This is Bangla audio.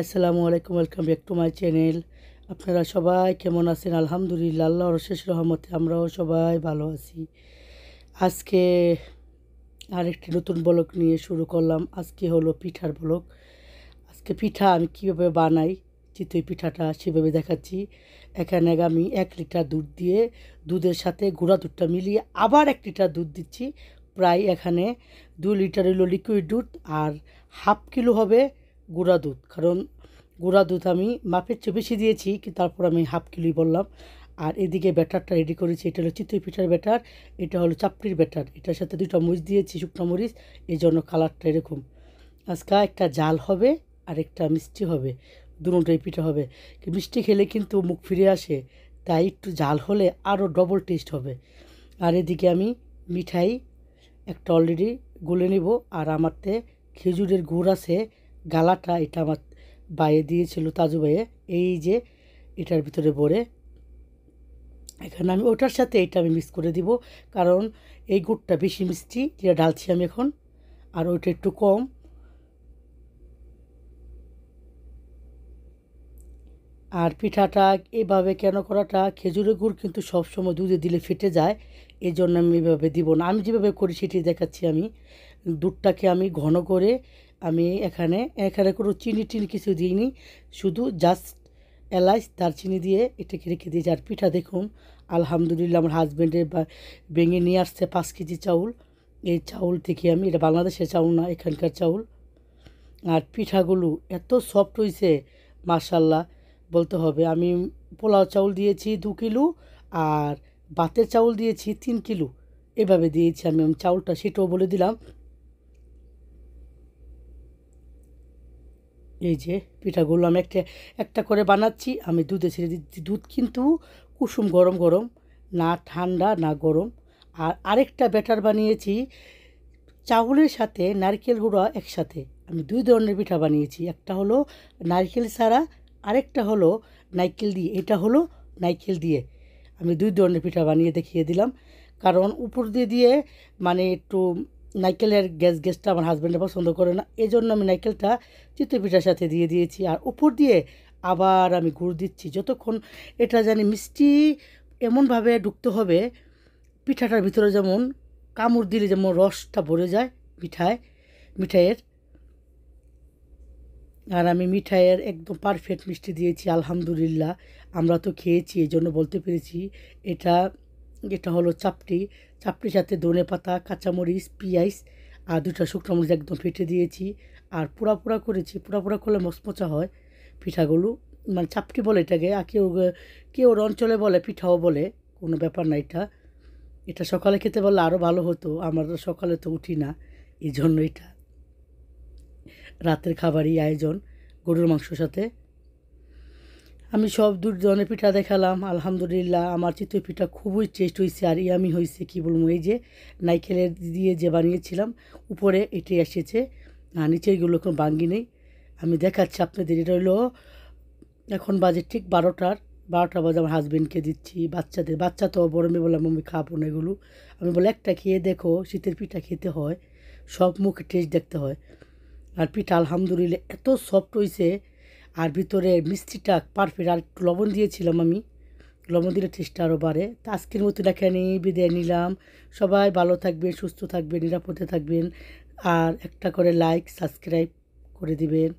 আসসালামু আলাইকুম welcome back to my channel আপনারা সবাই কেমন আছেন আলহামদুলিল্লাহ আল্লাহ রশেষ রহমতে আমরাও সবাই ভালো আছি আজকে আরেকটি নতুন ব্লক নিয়ে শুরু করলাম আজকে হলো পিঠার ব্লক আজকে পিঠা আমি কীভাবে বানাই চিতই পিঠাটা সেভাবে দেখাচ্ছি এখানে আমি এক লিটার দুধ দিয়ে দুধের সাথে গুঁড়া দুধটা মিলিয়ে আবার এক লিটার দুধ দিচ্ছি প্রায় এখানে দু লিটার হলো লিকুইড দুধ আর হাফ কিলো হবে গুঁড়া দুধ কারণ গুঁড়া দুধ আমি মাপের চেয়ে বেশি দিয়েছি তারপর আমি হাফ কিলোই বললাম আর এদিকে ব্যাটারটা রেডি করেছি এটা হলো চিতই পিঠার ব্যাটার এটা হলো চাপড়ির ব্যাটার এটার সাথে দুটো মরিচ দিয়েছি শুকনো মরিচ এই জন্য কালারটা এরকম আজকা একটা জাল হবে আর একটা মিষ্টি হবে দুটোই পিঠা হবে মিষ্টি খেলে কিন্তু মুখ ফিরে আসে তাই একটু জাল হলে আরও ডবল টেস্ট হবে আর এদিকে আমি মিঠাই একটা অলরেডি গুলে নেব আর আমারতে খেজুরের গুড় আছে গালাটা এটা আমার বাইরে দিয়েছিল তাজু বাইয়ে এই যে এটার ভিতরে ভরে এখানে আমি ওটার সাথে এটা আমি মিক্স করে দিব কারণ এই গুড়টা বেশি মিষ্টি যেটা ডালছি আমি এখন আর ওইটা একটু কম আর পিঠাটা এভাবে কেন করাটা খেজুরের গুড় কিন্তু সবসময় দুধে দিলে ফেটে যায় এই জন্য আমি এভাবে দিব না আমি যেভাবে করি সেটি দেখাচ্ছি আমি দুধটাকে আমি ঘন করে আমি এখানে এখানে কোনো চিনি টিনি কিছু দিইনি শুধু জাস্ট এলাচ দারচিনি দিয়ে এটাকে রেখে দিয়েছি আর পিঠা দেখুন আলহামদুলিল্লাহ আমার হাজব্যান্ডের ভেঙে নিয়ে আসছে পাঁচ কেজি চাউল এই চাউল থেকে আমি এটা বাংলাদেশের চাউল না এখানকার চাউল আর পিঠাগুলো এত সফট হয়েছে মার্শাল্লাহ বলতে হবে আমি পোলাও চাউল দিয়েছি দু কিলো আর বাতের চাউল দিয়েছি তিন কিলো এভাবে দিয়েছি আমি আমি চাউলটা সেটাও বলে দিলাম এই যে পিঠাগুলো আমি একটা একটা করে বানাচ্ছি আমি দুধে ছেড়ে দিচ্ছি দুধ কিন্তু কুসুম গরম গরম না ঠান্ডা না গরম আর আরেকটা ব্যাটার বানিয়েছি চাউলের সাথে নারকেল গুঁড়া একসাথে আমি দুই ধরনের পিঠা বানিয়েছি একটা হলো নারকেল ছাড়া আরেকটা হলো নারকেল দিয়ে এটা হলো নারকেল দিয়ে আমি দুই ধরনের পিঠা বানিয়ে দেখিয়ে দিলাম কারণ উপর দিয়ে দিয়ে মানে একটু নাইকেলের গ্যাস গ্যাসটা আমার হাজব্যান্ডে পছন্দ করে না এই জন্য আমি নাইকেলটা পিঠার সাথে দিয়ে দিয়েছি আর উপর দিয়ে আবার আমি গুড় দিচ্ছি যতক্ষণ এটা জানি মিষ্টি এমনভাবে ঢুকতে হবে পিঠাটার ভিতরে যেমন কামড় দিলে যেমন রসটা ভরে যায় মিঠায় মিঠাইয়ের আর আমি মিঠাইয়ের একদম পারফেক্ট মিষ্টি দিয়েছি আলহামদুলিল্লাহ আমরা তো খেয়েছি এই জন্য বলতে পেরেছি এটা যেটা হলো চাপটি চাপটির সাথে ধনে পাতা কাঁচামরিচ পিঁয়াজ আর দুটা শুকনো মরিচ একদম ফেটে দিয়েছি আর পোড়া পোড়া করেছি পোড়া পোড়া করলে মসমচা হয় পিঠাগুলো মানে চাপটি বলে এটাকে আর কেউ কেউ অঞ্চলে বলে পিঠাও বলে কোনো ব্যাপার না এটা এটা সকালে খেতে পারলে আরও ভালো হতো আমরা সকালে তো উঠি না এই জন্য এটা রাতের খাবারই আয়োজন গরুর মাংসর সাথে আমি সব দূর জনের পিঠা দেখালাম আলহামদুলিল্লাহ আমার চিত্র পিঠা খুবই টেস্ট হয়েছে আর ইয়ামি হয়েছে কী বলবো এই যে নাইকেলের দিয়ে যে বানিয়েছিলাম উপরে এটি এসেছে আর নিচেগুলো কোনো বাঙ্গি নেই আমি দেখাচ্ছি আপনাদের এটা হলো এখন বাজে ঠিক বারোটার বারোটা বাজে আমার হাজব্যান্ডকে দিচ্ছি বাচ্চাদের বাচ্চা তো বড় মেয়ে বললাম আমি খাবো না এগুলো আমি বলে একটা খেয়ে দেখো শীতের পিঠা খেতে হয় সব মুখে টেস্ট দেখতে হয় আর পিঠা আলহামদুলিল্লাহ এত সফট হয়েছে আর ভিতরে মিষ্টিটা পারফেক্ট আর একটু লবণ দিয়েছিলাম আমি লবণ দিলে টেস্টটা আরও বাড়ে তা আজকের দেখে নিই বিদায় নিলাম সবাই ভালো থাকবেন সুস্থ থাকবেন নিরাপদে থাকবেন আর একটা করে লাইক সাবস্ক্রাইব করে দিবেন